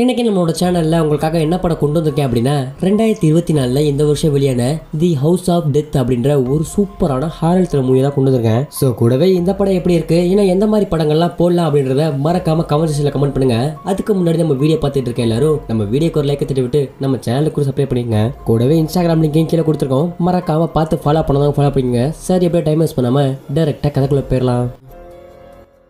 இன்னைக்கு நம்மளோட சேனலில் உங்களுக்காக என்ன படம் கொண்டு வந்திருக்கேன் அப்படின்னா ரெண்டாயிரத்தி இருபத்தி நாலில் இந்த வருஷம் வெளியான தி ஹவுஸ் ஆஃப் டெத் அப்படின்ற ஒரு சூப்பரான ஹாரல் த்ரில் மூவி தான் கொண்டு வந்திருக்கேன் ஸோ கூடவே இந்த படம் எப்படி இருக்கு ஏன்னா எந்த மாதிரி படங்கள்லாம் போடலாம் அப்படின்றத மறக்காம கமெண்ட் செக்ஷனில் கமெண்ட் பண்ணுங்க அதுக்கு முன்னாடி நம்ம வீடியோ பார்த்துட்டு இருக்க எல்லாரும் நம்ம வீடியோக்கு ஒரு லைக் தட்டி விட்டு நம்ம சேனலுக்கு கூட சப்ஸ்கிரைப் பண்ணிக்கங்க கூடவே இன்ஸ்டாகிராம் லிங்க் கீழே கொடுத்துருக்கோம் மறக்காம பார்த்து ஃபாலோ பண்ணதான் ஃபாலோ பண்ணிக்கங்க சரி எப்படியே டைம் வேஸ்ட் பண்ணாமல் டேரெக்டாக கதைக்குள்ளே போயிடலாம்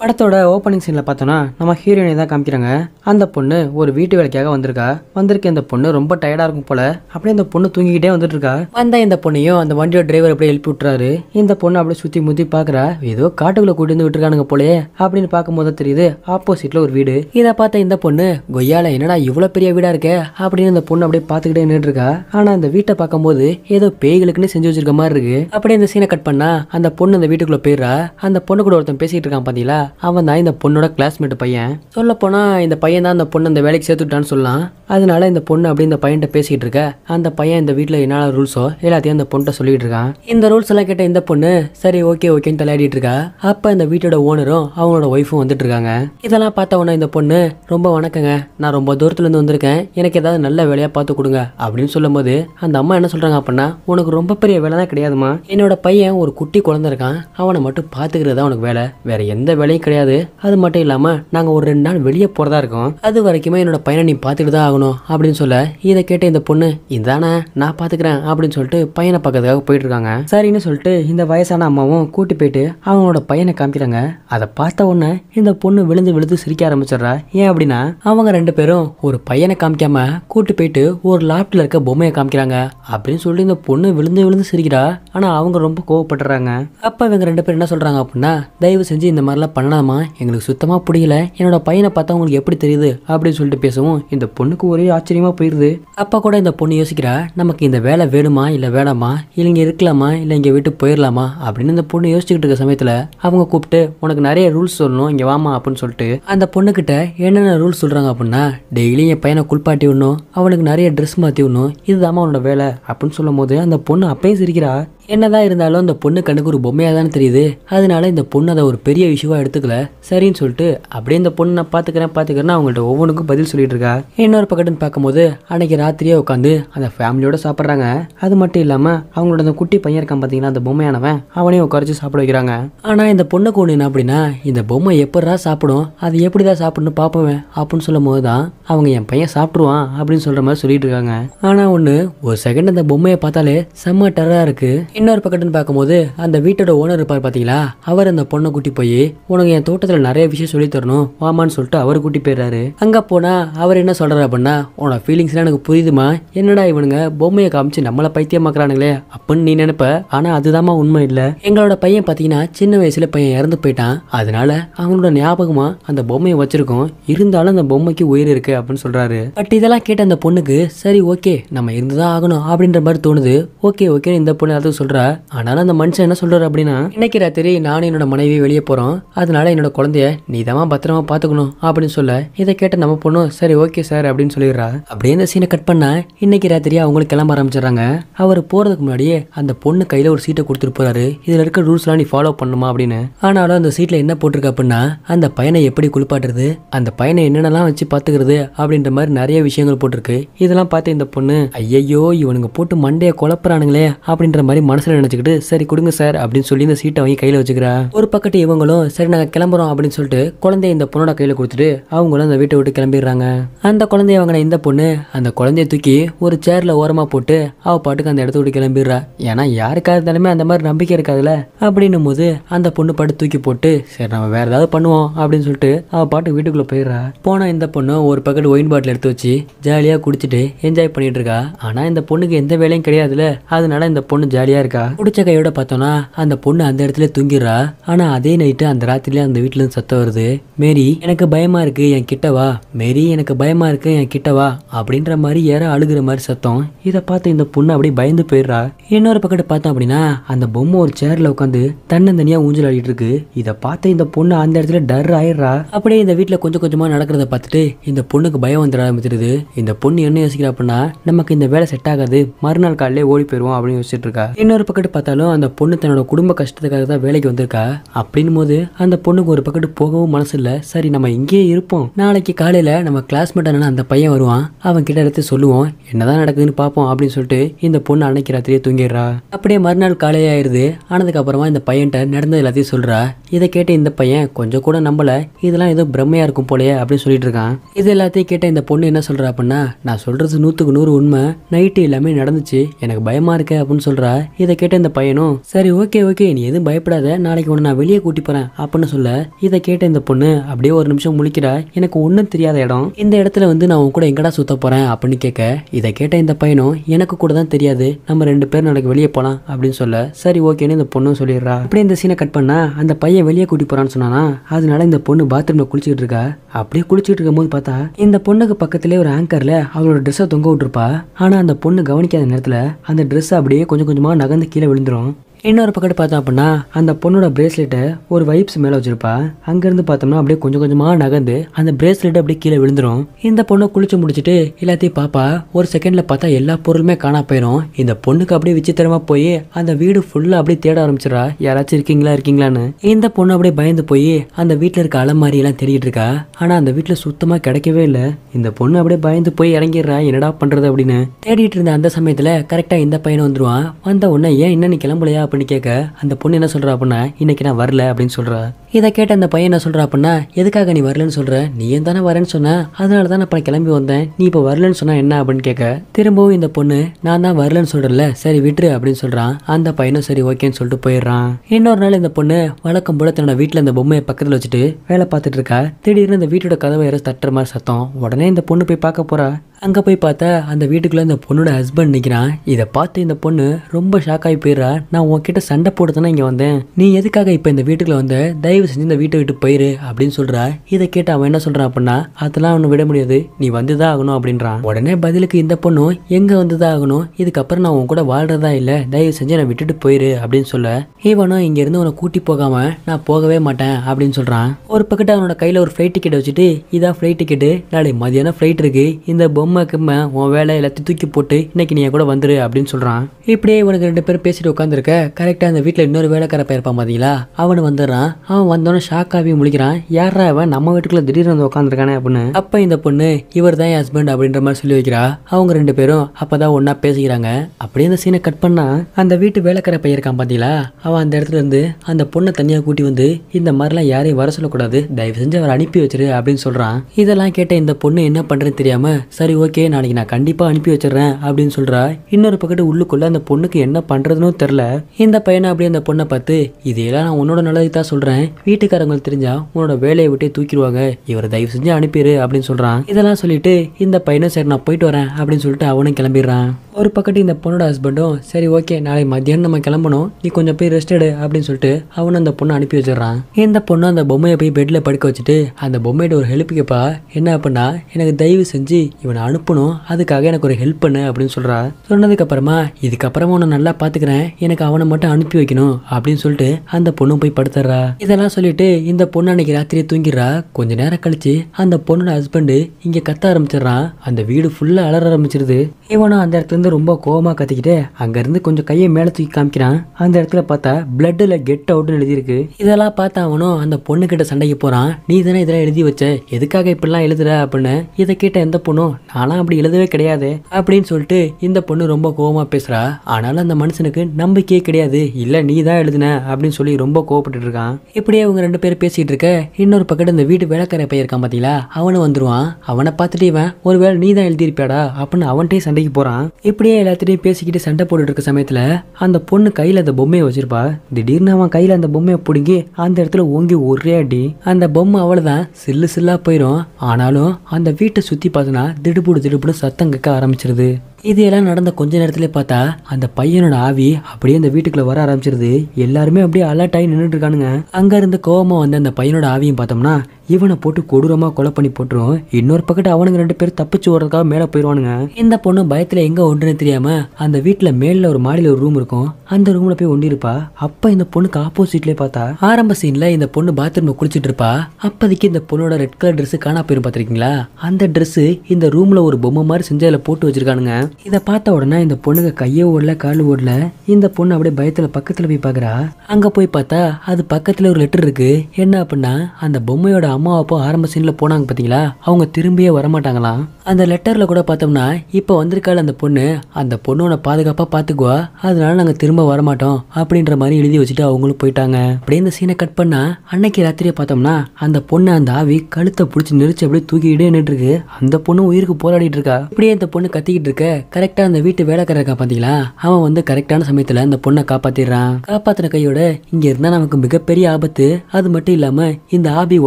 படத்தோட ஓப்பனிங் சீனில் பார்த்தோன்னா நம்ம ஹீரோயினை தான் காமிக்கிறாங்க அந்த பொண்ணு ஒரு வீட்டு வேலைக்காக வந்திருக்கா வந்திருக்க இந்த பொண்ணு ரொம்ப டயர்டாக இருக்கும் போல அப்படியே அந்த பொண்ணு தூங்கிக்கிட்டே வந்துட்டு இருக்கா வந்த இந்த பொண்ணையும் அந்த வண்டியோட டிரைவர் அப்படியே எழுப்பி விட்டுறாரு இந்த பொண்ணு அப்படியே சுற்றி முத்தி பார்க்குறா ஏதோ காட்டுக்குள்ளே கூட்டி வந்து விட்டுருக்கானுங்க போலே அப்படின்னு பார்க்கும்போது தெரியுது ஆப்போசிட்டில் ஒரு வீடு இதை பார்த்த இந்த பொண்ணு கொய்யால என்னடா இவ்வளோ பெரிய வீடாக இருக்கே அப்படின்னு இந்த பொண்ணு அப்படியே பார்த்துக்கிட்டே நின்றுட்டு இருக்கா ஆனால் அந்த வீட்டை பார்க்கும்போது ஏதோ பேய்களுக்குன்னு செஞ்சு வச்சிருக்க மாதிரி இருக்கு அப்படியே இந்த சீனை கட் பண்ணா அந்த பொண்ணு அந்த வீட்டுக்குள்ளே போயிடுறா அந்த பொண்ணு கூட ஒருத்தன் பேசிகிட்டு இருக்கான் பார்த்தீங்களா அவன் தான் இந்த பொண்ணோட கிளாஸ்மேட் பையன் சொல்ல போனா இந்த பையன் தான் அந்த பொண்ணு அந்த வேலைக்கு சேர்த்துட்டான்னு சொல்லலாம் அதனால இந்த பொண்ணு அப்படி இந்த பையன்கிட்ட பேசிக்கிட்டு இருக்க அந்த பையன் இந்த வீட்டில் என்னென்ன ரூல்ஸோ எல்லாத்தையும் அந்த பொண்ணை சொல்லிட்டு இருக்கான் இந்த ரூல்ஸ் எல்லாம் கேட்ட இந்த பொண்ணு சரி ஓகே ஓகேன்னு தலையாடிட்டு இருக்கா அப்போ இந்த வீட்டோட ஓனரும் அவங்களோட ஒய்ஃபும் வந்துட்டு இருக்காங்க இதெல்லாம் பார்த்த உடனே இந்த பொண்ணு ரொம்ப வணக்கங்க நான் ரொம்ப தூரத்துல இருந்து வந்திருக்கேன் எனக்கு ஏதாவது நல்ல வேலையா பார்த்து கொடுங்க அப்படின்னு சொல்லும்போது அந்த அம்மா என்ன சொல்றாங்க அப்படின்னா உனக்கு ரொம்ப பெரிய தான் கிடையாதுமா என்னோட பையன் ஒரு குட்டி குழந்தை இருக்கான் அவனை மட்டும் பாத்துக்கிறது தான் உனக்கு வேலை வேற எந்த வேலையும் வேலையும் கிடையாது அது மட்டும் இல்லாமல் நாங்கள் ஒரு ரெண்டு நாள் வெளியே போகிறதா இருக்கோம் அது வரைக்குமே என்னோட பையனை நீ பார்த்துட்டு தான் ஆகணும் அப்படின்னு சொல்ல இதை கேட்ட இந்த பொண்ணு இதானே நான் பாத்துக்கிறேன் அப்படின்னு சொல்லிட்டு பையனை பார்க்கறதுக்காக போயிட்டு இருக்காங்க சரின்னு சொல்லிட்டு இந்த வயசான அம்மாவும் கூட்டி போயிட்டு அவங்களோட பையனை காமிக்கிறாங்க அதை பார்த்த உடனே இந்த பொண்ணு விழுந்து விழுந்து சிரிக்க ஆரம்பிச்சிடுறா ஏன் அப்படின்னா அவங்க ரெண்டு பேரும் ஒரு பையனை காமிக்காம கூட்டி போயிட்டு ஒரு லாப்டில் இருக்க பொம்மையை காமிக்கிறாங்க அப்படின்னு சொல்லிட்டு இந்த பொண்ணு விழுந்து விழுந்து சிரிக்கிறா ஆனால் அவங்க ரொம்ப கோவப்படுறாங்க அப்ப இவங்க ரெண்டு பேரும் என்ன சொல்றாங்க அப்படின்னா தயவு செஞ்சு இந்த மாதிரிலாம் பண்ணாமா எங்களுக்கு சுத்தமாக பிடிக்கல என்னோட பையனை பார்த்தா உங்களுக்கு எப்படி தெரியுது அப்படின்னு சொல்லிட்டு பேசவும் இந்த பொண்ணுக்கு ஒரே ஆச்சரியமாக போயிடுது அப்போ கூட இந்த பொண்ணு யோசிக்கிறா நமக்கு இந்த வேலை வேணுமா இல்லை வேணாமா இல்லை இங்கே இருக்கலாமா இல்லை இங்கே விட்டு போயிடலாமா அப்படின்னு இந்த பொண்ணு யோசிச்சுக்கிட்டு இருக்க சமயத்தில் அவங்க கூப்பிட்டு உனக்கு நிறைய ரூல்ஸ் சொல்லணும் இங்கே வாமா அப்படின்னு சொல்லிட்டு அந்த பொண்ணுக்கிட்ட என்னென்ன ரூல்ஸ் சொல்கிறாங்க அப்படின்னா டெய்லி என் பையனை குளிப்பாட்டி விடணும் அவனுக்கு நிறைய ட்ரெஸ் மாற்றி விடணும் இதுதான் அவனோட வேலை அப்படின்னு சொல்லும் போது அந்த பொண்ணு அப்பயும் சிரிக்கிறா என்னதான் இருந்தாலும் அந்த பொண்ணு கண்ணுக்கு ஒரு பொம்மையாக தான் தெரியுது அதனால இந்த பொண்ணு அதை ஒரு பெரிய விஷயமா எடுத்துக்கல சரின்னு சொல்லிட்டு அப்படியே இந்த பொண்ணு நான் பார்த்துக்கிறேன் பார்த்துக்கிறேன் அவங்கள்ட்ட ஒவ்வொன்றுக்கும் பதில் சொல்லிட்டு இருக்கா இன்னொரு பக்கத்துன்னு பார்க்கும்போது அன்னைக்கு ராத்திரியே உட்காந்து அந்த ஃபேமிலியோட சாப்பிட்றாங்க அது மட்டும் இல்லாமல் அவங்களோட அந்த குட்டி பையன் இருக்கான் பார்த்தீங்கன்னா அந்த பொம்மையானவன் அவனையும் உட்காரச்சு சாப்பிட வைக்கிறாங்க ஆனால் இந்த பொண்ணுக்கு ஒன்று என்ன அப்படின்னா இந்த பொம்மை எப்படா சாப்பிடும் அது எப்படி தான் சாப்பிடணும் பார்ப்பேன் அப்படின்னு சொல்லும் போது தான் அவங்க என் பையன் சாப்பிடுவான் அப்படின்னு சொல்கிற மாதிரி சொல்லிட்டு இருக்காங்க ஆனால் ஒன்று ஒரு செகண்ட் அந்த பொம்மையை பார்த்தாலே செம்ம டெரராக இருக்குது இன்னொரு பக்கத்துன்னு பார்க்கும்போது அந்த வீட்டோட ஓனர் இருப்பார் பார்த்தீங்களா அவர் அந்த பொண்ணை கூட்டி போய் உனக்கு என் தோட்டத்தில் நிறைய விஷயம் சொல்லி தரணும் வாமான்னு சொல்லிட்டு அவர் கூட்டி போயிடுறாரு அங்கே போனால் அவர் என்ன சொல்கிறார் அப்படின்னா உனோட ஃபீலிங்ஸ்லாம் எனக்கு புரியுதுமா என்னடா இவனுங்க பொம்மையை காமிச்சு நம்மளை பைத்தியமாக்குறானுங்களே அப்படின்னு நீ நினைப்ப ஆனால் அதுதாம்மா உண்மை இல்லை எங்களோட பையன் பார்த்தீங்கன்னா சின்ன வயசுல பையன் இறந்து போயிட்டான் அதனால அவனோட ஞாபகமா அந்த பொம்மையை வச்சிருக்கோம் இருந்தாலும் அந்த பொம்மைக்கு உயிர் இருக்கு அப்படின்னு சொல்றாரு பட் இதெல்லாம் கேட்ட அந்த பொண்ணுக்கு சரி ஓகே நம்ம இருந்துதான் ஆகணும் அப்படின்ற மாதிரி தோணுது ஓகே ஓகே இந்த பொண்ணு அதுவும் சொல்கிறா ஆனாலும் அந்த மனுஷன் என்ன சொல்கிறார் அப்படின்னா இன்னைக்கு ராத்திரி நானும் என்னோட மனைவி வெளியே போகிறோம் அதனால என்னோட குழந்தைய நீதமாக பத்திரமா பார்த்துக்கணும் அப்படின்னு சொல்ல இதை கேட்ட நம்ம பொண்ணும் சரி ஓகே சார் அப்படின்னு சொல்லிடுறா அப்படியே இந்த சீனை கட் பண்ணா இன்னைக்கு ராத்திரி அவங்களுக்கு கிளம்ப ஆரம்பிச்சிடறாங்க அவர் போகிறதுக்கு முன்னாடியே அந்த பொண்ணு கையில் ஒரு சீட்டை கொடுத்துட்டு போறாரு இதில் இருக்க ரூல்ஸ்லாம் நீ ஃபாலோ பண்ணுமா அப்படின்னு ஆனாலும் அந்த சீட்டில் என்ன போட்டிருக்கு அப்படின்னா அந்த பையனை எப்படி குளிப்பாட்டுறது அந்த பையனை என்னென்னலாம் வச்சு பார்த்துக்கிறது அப்படின்ற மாதிரி நிறைய விஷயங்கள் போட்டிருக்கு இதெல்லாம் பார்த்து இந்த பொண்ணு ஐயையோ இவனுங்க போட்டு மண்டையை குழப்புறானுங்களே அப்படின்ற மாதிரி மனசில் நினச்சிக்கிட்டு சரி கொடுங்க சார் அப்படின்னு சொல்லி இந்த சீட்டை வாங்கி கையில் வச்சுக்கிறா ஒரு பக்கத்து இவங்களும் சரி நாங்கள் கிளம்புறோம் அப்படின்னு சொல்லிட்டு குழந்தைய இந்த பொண்ணோட கையில் கொடுத்துட்டு அவங்களும் அந்த வீட்டை விட்டு கிளம்பிடுறாங்க அந்த குழந்தைய வாங்கின இந்த பொண்ணு அந்த குழந்தைய தூக்கி ஒரு சேரில் ஓரமாக போட்டு அவள் பாட்டுக்கு அந்த இடத்த விட்டு கிளம்பிடுறா ஏன்னா யாருக்காக இருந்தாலுமே அந்த மாதிரி நம்பிக்கை இருக்காதுல்ல அப்படின்னும் போது அந்த பொண்ணு பாட்டு தூக்கி போட்டு சரி நம்ம வேறு ஏதாவது பண்ணுவோம் அப்படின்னு சொல்லிட்டு அவள் பாட்டு வீட்டுக்குள்ளே போயிடுறா போனால் இந்த பொண்ணு ஒரு பக்கத்து ஒயின் பாட்டில் எடுத்து வச்சு ஜாலியாக குடிச்சிட்டு என்ஜாய் பண்ணிட்டு இருக்கா ஆனால் இந்த பொண்ணுக்கு எந்த வேலையும் கிடையாதுல்ல அதனால இந்த பொண்ணு ஜாலியாக இருக்கா பிடிச்ச கையோட பார்த்தோன்னா அந்த பொண்ணு அந்த இடத்துல தூங்கிடுறா ஆனா அதே நைட்டு அந்த ராத்திரில அந்த வீட்டுல இருந்து சத்தம் வருது மேரி எனக்கு பயமா இருக்கு என் கிட்டவா மேரி எனக்கு பயமா இருக்கு என் கிட்டவா அப்படின்ற மாதிரி யாரோ அழுகிற மாதிரி சத்தம் இதை பார்த்து இந்த பொண்ணு அப்படியே பயந்து போயிடுறா இன்னொரு பக்கத்து பார்த்தோம் அப்படின்னா அந்த பொம்மை ஒரு சேர்ல உட்காந்து தன்னந்தனியா ஊஞ்சல் ஆடிட்டு இருக்கு இதை பார்த்து இந்த பொண்ணு அந்த இடத்துல டர் ஆயிடுறா அப்படியே இந்த வீட்டுல கொஞ்சம் கொஞ்சமா நடக்கிறத பார்த்துட்டு இந்த பொண்ணுக்கு பயம் வந்துட ஆரம்பிச்சிருது இந்த பொண்ணு என்ன யோசிக்கிறா அப்படின்னா நமக்கு இந்த வேலை செட் ஆகாது மறுநாள் காலையிலே ஓடி போயிடுவோம் அப்படின்னு யோசிச்சுட்டு இருக்கா இன்னொரு பக்கத்து பார்த்தாலும் அந்த பொண்ணு தன்னோட குடும்ப கஷ்டத்துக்காக தான் வேலைக்கு வந்திருக்கா அப்படின் போது அந்த பொண்ணுக்கு ஒரு பக்கத்து போகவும் மனசு இல்லை சரி நம்ம இங்கேயே இருப்போம் நாளைக்கு காலையில் நம்ம கிளாஸ்மேட்டான அந்த பையன் வருவான் அவன் கிட்ட எடுத்து சொல்லுவோம் என்னதான் நடக்குதுன்னு பார்ப்போம் அப்படின்னு சொல்லிட்டு இந்த பொண்ணு அன்னைக்கு ராத்திரியே தூங்கிடுறா அப்படியே மறுநாள் காலையாயிருது ஆனதுக்கப்புறமா இந்த பையன்ட்ட நடந்தது எல்லாத்தையும் சொல்கிறா இதை கேட்டு இந்த பையன் கொஞ்சம் கூட நம்பலை இதெல்லாம் ஏதோ பிரம்மையாக இருக்கும் போலயே அப்படின்னு சொல்லிட்டு இருக்கான் இது எல்லாத்தையும் கேட்ட இந்த பொண்ணு என்ன சொல்கிறா அப்படின்னா நான் சொல்கிறது நூற்றுக்கு நூறு உண்மை நைட்டு எல்லாமே நடந்துச்சு எனக்கு பயமாக இருக்கு அப்படின்னு சொல்கிறா இதை கேட்ட இந்த பையனும் சரி ஓகே ஓகே நீ எதுவும் பயப்படாத நாளைக்கு உன்னை நான் வெளியே கூட்டி போறேன் அப்படின்னு சொல்ல இதை கேட்ட இந்த பொண்ணு அப்படியே ஒரு நிமிஷம் முழிக்கிறா எனக்கு ஒன்றும் தெரியாத இடம் இந்த இடத்துல வந்து நான் உன் கூட எங்கடா சுத்த போறேன் அப்படின்னு கேட்க இதை கேட்ட இந்த பையனும் எனக்கு கூட தான் தெரியாது நம்ம ரெண்டு பேரும் நாளைக்கு வெளியே போகலாம் அப்படின்னு சொல்ல சரி ஓகேன்னு இந்த பொண்ணும் சொல்லிடுறா அப்படியே இந்த சீனை கட் பண்ணா அந்த பையன் வெளியே கூட்டி போறான்னு சொன்னா அதனால இந்த பொண்ணு பாத்ரூம்ல குளிச்சுட்டு இருக்கா அப்படியே குளிச்சுட்டு போது பார்த்தா இந்த பொண்ணுக்கு பக்கத்துல ஒரு ஆங்கர்ல அவளோட ட்ரெஸ்ஸை தொங்க விட்டுருப்பா ஆனா அந்த பொண்ணு கவனிக்காத நேரத்துல அந்த ட்ரெஸ் அப்படியே கொஞ்சம் கொஞ்சமா நக தகுந்து கீழே விழுந்துடும் இன்னொரு பக்கத்து பார்த்தோம் அப்படின்னா அந்த பொண்ணோட பிரேஸ்லெட்டை ஒரு வைப்ஸ் மேலே வச்சிருப்பா அங்கேருந்து பார்த்தோம்னா அப்படியே கொஞ்சம் கொஞ்சமாக நகர்ந்து அந்த பிரேஸ்லெட்டை அப்படியே கீழே விழுந்துடும் இந்த பொண்ணை குளிச்சு முடிச்சுட்டு எல்லாத்தையும் பார்ப்பா ஒரு செகண்டில் பார்த்தா எல்லா பொருளுமே காணா போயிடும் இந்த பொண்ணுக்கு அப்படியே விசித்திரமாக போய் அந்த வீடு ஃபுல்லாக அப்படியே தேட ஆரம்பிச்சிடா யாராச்சும் இருக்கீங்களா இருக்கீங்களான்னு இந்த பொண்ணு அப்படியே பயந்து போய் அந்த வீட்டில் இருக்க அலமாரி எல்லாம் தேடிட்டு இருக்கா ஆனால் அந்த வீட்டில் சுத்தமாக கிடைக்கவே இல்லை இந்த பொண்ணு அப்படியே பயந்து போய் இறங்கிடுறா என்னடா பண்ணுறது அப்படின்னு தேடிட்டு இருந்த அந்த சமயத்தில் கரெக்டாக இந்த பையனை வந்துடுவான் வந்த உடனே ஏன் இன்னும் கிளம்பலையா பண்ணி கேட்க அந்த பொண்ணு என்ன சொல்கிறா அப்படின்னா இன்றைக்கி நான் வரல அப்படின்னு சொல்கிறா இதை கேட்ட அந்த பையன் என்ன சொல்கிறா அப்படின்னா எதுக்காக நீ வரலன்னு சொல்கிற நீ ஏன் தானே வரேன்னு சொன்ன அதனால தான் நான் கிளம்பி வந்தேன் நீ இப்போ வரலன்னு சொன்னால் என்ன அப்படின்னு கேட்க திரும்பவும் இந்த பொண்ணு நான் தான் வரலன்னு சொல்கிறல சரி விட்டுரு அப்படின்னு சொல்கிறான் அந்த பையனும் சரி ஓகேன்னு சொல்லிட்டு போயிடுறான் இன்னொரு நாள் இந்த பொண்ணு வழக்கம் போல தன்னோட வீட்டில் இந்த பொம்மையை பக்கத்தில் வச்சுட்டு வேலை பார்த்துட்டு இருக்கா திடீர்னு இந்த வீட்டோட கதவை யாரும் தட்டுற மாதிரி சத்தம் உடனே இந்த பொண்ணு போய் பார்க்க போகிறா அங்கே போய் பார்த்தா அந்த வீட்டுக்குள்ளே இந்த பொண்ணோட ஹஸ்பண்ட் நிற்கிறான் இதை பார்த்து இந்த பொண்ணு ரொம்ப ஷாக் ஆகி போயிடுறா நான் உன்கிட்ட சண்டை போட்டு தானே இங்கே வந்தேன் நீ எதுக்காக இப்போ இந்த வீட்டுக்குள்ளே வந்த தயவு தயவு செஞ்சு இந்த வீட்டை விட்டு போயிரு அப்படின்னு சொல்றா இதை கேட்டு அவன் என்ன சொல்றான் அப்படின்னா அதெல்லாம் அவனை விட முடியாது நீ வந்துதான் ஆகணும் அப்படின்றான் உடனே பதிலுக்கு இந்த பொண்ணு எங்கே வந்துதான் ஆகணும் இதுக்கப்புறம் நான் உன் கூட வாழ்றதா இல்லை தயவு செஞ்சு என்ன விட்டுட்டு போயிரு அப்படின்னு சொல்ல இவனும் இங்கேருந்து உன்னை கூட்டி போகாம நான் போகவே மாட்டேன் அப்படின்னு சொல்றான் ஒரு பக்கத்து அவனோட கையில் ஒரு ஃப்ளைட் டிக்கெட் வச்சுட்டு இதான் ஃப்ளைட் டிக்கெட்டு நாளை மதியானம் ஃப்ளைட் இருக்கு இந்த பொம்மை கிம்மை உன் வேலை எல்லாத்தையும் தூக்கி போட்டு இன்னைக்கு நீ கூட வந்துரு அப்படின்னு சொல்கிறான் இப்படியே இவனுக்கு ரெண்டு பேரும் பேசிட்டு உட்காந்துருக்க கரெக்டாக அந்த வீட்டில் இன்னொரு வேலைக்கார பேர் இருப்பான் பார்த்தீங்களா அவனு வந்துடுறான் அவன் வந்தோன்னே ஷாக் முழிக்கிறான் யாரா அவன் நம்ம வீட்டுக்குள்ள திடீர்னு வந்து உட்காந்துருக்கானே அப்படின்னு அப்போ இந்த பொண்ணு இவர் தான் என் ஹஸ்பண்ட் அப்படின்ற மாதிரி சொல்லி வைக்கிறா அவங்க ரெண்டு பேரும் அப்போதான் ஒன்றா பேசிக்கிறாங்க அப்படியே அந்த சீனை கட் பண்ணால் அந்த வீட்டு வேலைக்கார பையன் இருக்கான் பார்த்தீங்களா அவன் அந்த இடத்துல இருந்து அந்த பொண்ணை தனியாக கூட்டி வந்து இந்த மாதிரிலாம் யாரையும் வர சொல்லக்கூடாது தயவு செஞ்சு அவர் அனுப்பி வச்சிரு அப்படின்னு சொல்கிறான் இதெல்லாம் கேட்ட இந்த பொண்ணு என்ன பண்ணுறேன்னு தெரியாமல் சரி ஓகே நாளைக்கு நான் கண்டிப்பாக அனுப்பி வச்சிடுறேன் அப்படின்னு சொல்கிறா இன்னொரு பக்கத்து உள்ளுக்குள்ளே அந்த பொண்ணுக்கு என்ன பண்ணுறதுன்னு தெரில இந்த பையனை அப்படியே அந்த பொண்ணை பார்த்து இதையெல்லாம் நான் உன்னோட நல்லதுக்கு தான் சொல்கிறேன் வீட்டுக்காரங்களுக்கு தெரிஞ்சா உன்னோட வேலையை விட்டே தூக்கிடுவாங்க இவர் தயவு செஞ்சு அனுப்பிடு அப்படின்னு சொல்றான் இதெல்லாம் சொல்லிட்டு இந்த பையனும் சரி நான் போயிட்டு வரேன் அப்படின்னு சொல்லிட்டு அவனும் கிளம்பிடுறான் ஒரு பக்கத்து இந்த பொண்ணோட ஹஸ்பண்டும் சரி ஓகே நாளை மத்தியானம் நம்ம கிளம்பணும் நீ கொஞ்சம் போய் ரெஸ்ட் எடு அப்படின்னு சொல்லிட்டு அவனை அந்த பொண்ணை அனுப்பி வச்சிடறான் இந்த பொண்ணு அந்த பொம்மையை போய் பெட்டில் படுக்க வச்சுட்டு அந்த பொம்மையிட்ட ஒரு ஹெல்ப் கேட்பா என்ன அப்படின்னா எனக்கு தயவு செஞ்சு இவனை அனுப்பணும் அதுக்காக எனக்கு ஒரு ஹெல்ப் பண்ணு அப்படின்னு சொல்கிறா சொன்னதுக்கப்புறமா இதுக்கப்புறமா உன்னை நல்லா பார்த்துக்கிறேன் எனக்கு அவனை மட்டும் அனுப்பி வைக்கணும் அப்படின்னு சொல்லிட்டு அந்த பொண்ணும் போய் படுத்துறா இதெல்லாம் சொல்லிட்டு இந்த பொண்ணு அன்னைக்கு ராத்திரியே தூங்கிடுறா கொஞ்ச நேரம் கழிச்சு அந்த பொண்ணோட ஹஸ்பண்டு இங்கே கத்த ஆரம்பிச்சிடுறான் அந்த வீடு ஃபுல்லாக அலற ஆரம்பிச்சிருது இவனும் அந்த இடத்துல அங்கேருந்து ரொம்ப கோவமாக கத்திக்கிட்டு அங்கேருந்து கொஞ்சம் கையை மேலே தூக்கி காமிக்கிறான் அந்த இடத்துல பார்த்தா பிளட்டில் கெட் அவுட்னு எழுதியிருக்கு இதெல்லாம் பார்த்தா அவனும் அந்த கிட்ட சண்டைக்கு போகிறான் நீ தானே இதெல்லாம் எழுதி வச்ச எதுக்காக இப்படிலாம் எழுதுற அப்படின்னு இதை கேட்ட எந்த பொண்ணும் நானும் அப்படி எழுதவே கிடையாது அப்படின்னு சொல்லிட்டு இந்த பொண்ணு ரொம்ப கோபமாக பேசுகிறா ஆனாலும் அந்த மனுஷனுக்கு நம்பிக்கையே கிடையாது இல்லை நீ தான் எழுதுன அப்படின்னு சொல்லி ரொம்ப கோவப்பட்டு இருக்கான் இப்படியே அவங்க ரெண்டு பேரும் பேசிகிட்டு இருக்க இன்னொரு பக்கத்து இந்த வீட்டு வேலைக்கார பையன் இருக்கான் பார்த்தீங்களா அவனும் வந்துருவான் அவனை பார்த்துட்டு இவன் ஒருவேளை நீ தான் எழுதியிருப்பியாடா அப்படின்னு அவன்கிட்டயே சண்டைக்கு போகிறான் இப்படியே எல்லாத்திட்டையும் பேசிக்கிட்டு சண்டை போட்டுட்டு இருக்க சமயத்தில் அந்த பொண்ணு கையில் அந்த பொம்மையை வச்சிருப்பா திடீர்னு அவன் கையில் அந்த பொம்மையை பிடுங்கி அந்த இடத்துல ஓங்கி ஒரே அடி அந்த பொம்மை அவ்வளோதான் சில்லு சில்லாக போயிடும் ஆனாலும் அந்த வீட்டை சுற்றி பார்த்தோன்னா திடுபுடு திடுபுடு சத்தம் கேட்க ஆரம்பிச்சிருது இதையெல்லாம் நடந்த கொஞ்ச நேரத்துல பார்த்தா அந்த பையனோட ஆவி அப்படியே அந்த வீட்டுக்குள்ள வர ஆரம்பிச்சிருது எல்லாருமே அப்படியே அலர்ட் ஆகி நின்றுட்டு இருக்கானுங்க அங்க இருந்து கோபமா வந்து அந்த பையனோட ஆவியும் பார்த்தோம்னா இவனை போட்டு கொடூரமா கொலை பண்ணி போட்டுரும் இன்னொரு பக்கத்து அவனுங்க ரெண்டு பேரும் தப்பிச்சு ஓடுறதுக்காக மேல போயிடுவானுங்க இந்த பொண்ணு பயத்துல எங்க ஒன்றுன்னு தெரியாம அந்த வீட்டுல மேல ஒரு மாடியில ஒரு ரூம் இருக்கும் அந்த ரூம்ல போய் ஒண்டிருப்பா அப்ப இந்த பொண்ணுக்கு ஆப்போசிட்லயே பார்த்தா ஆரம்ப சீன்ல இந்த பொண்ணு பாத்ரூம் குளிச்சிட்டு இருப்பா அப்போதைக்கு இந்த பொண்ணோட ரெட் கலர் ட்ரெஸ் காணா போயிரும் பாத்திருக்கீங்களா அந்த ட்ரெஸ் இந்த ரூம்ல ஒரு பொம்மை மாதிரி செஞ்சு அதில் போட்டு வச்சிருக்கானுங்க இதை பார்த்த உடனே இந்த பொண்ணுக்கு கையை ஓடல கால் ஓடல இந்த பொண்ணு அப்படியே பயத்துல பக்கத்துல போய் பாக்குறா அங்க போய் பார்த்தா அது பக்கத்துல ஒரு லெட்டர் இருக்கு என்ன அப்படின்னா அந்த பொம்மையோட அம்மா அப்பா ஆரம்ப சீன்ல போனாங்க பாத்தீங்களா அவங்க திரும்பியே வரமாட்டாங்களாம் அந்த லெட்டர்ல கூட பார்த்தோம்னா இப்போ வந்திருக்காள் அந்த பொண்ணு அந்த பொண்ணு பாதுகாப்பா பாதுகாப்பாக பார்த்துக்குவா அதனால நாங்கள் திரும்ப வரமாட்டோம் அப்படின்ற மாதிரி எழுதி வச்சுட்டு அவங்களும் போயிட்டாங்க அப்படியே இந்த சீனை கட் பண்ணா அன்னைக்கு ராத்திரியை பார்த்தோம்னா அந்த பொண்ணு அந்த ஆவி கழுத்தை பிடிச்சி நெரிச்சு அப்படியே தூக்கிக்கிட்டே நின்று இருக்கு அந்த பொண்ணு உயிருக்கு போராடிட்டு இருக்கா இப்படியே அந்த பொண்ணு கத்திக்கிட்டு இருக்க கரெக்டாக அந்த வீட்டு வேலைக்காரர் காப்பாத்திக்கலாம் அவன் வந்து கரெக்டான சமயத்தில் அந்த பொண்ணை காப்பாற்றிடுறான் காப்பாற்றின கையோட இங்கே இருந்தால் நமக்கு மிகப்பெரிய ஆபத்து அது மட்டும் இல்லாமல் இந்த ஆபி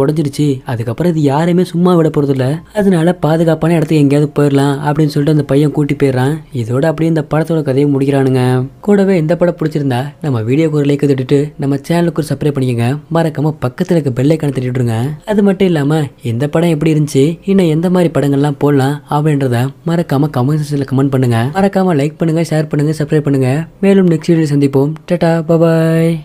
உடஞ்சிருச்சு அதுக்கப்புறம் இது யாருமே சும்மா விட போகிறதில்ல அதனால பாதுகாப்பான இடத்துக்கு எங்கேயாவது போயிடலாம் அப்படின்னு சொல்லிட்டு அந்த பையன் கூட்டி போயிடுறான் இதோட அப்படியே இந்த படத்தோட கதையை முடிக்கிறானுங்க கூடவே இந்த படம் பிடிச்சிருந்தா நம்ம வீடியோக்கு ஒரு லைக் தட்டுட்டு நம்ம சேனலுக்கு ஒரு சப்ளை பண்ணிக்கங்க மறக்காமல் பக்கத்தில் இருக்க கணக்கு தட்டிட்டுருங்க அது மட்டும் இல்லாமல் இந்த படம் எப்படி இருந்துச்சு இன்னும் எந்த மாதிரி படங்கள்லாம் போடலாம் அப்படின்றத மறக்காமல் கமெண்ட் செக்ஷனில் கமெண்ட் கமெண்ட் பண்ணுங்க மறக்காமல் லைக் பண்ணுங்கள் ஷேர் பண்ணுங்கள் சப்ஸ்கிரைப் பண்ணுங்கள் மேலும் நெக்ஸ்ட் வீடியோ சந்திப்போம் டாடா பபாய்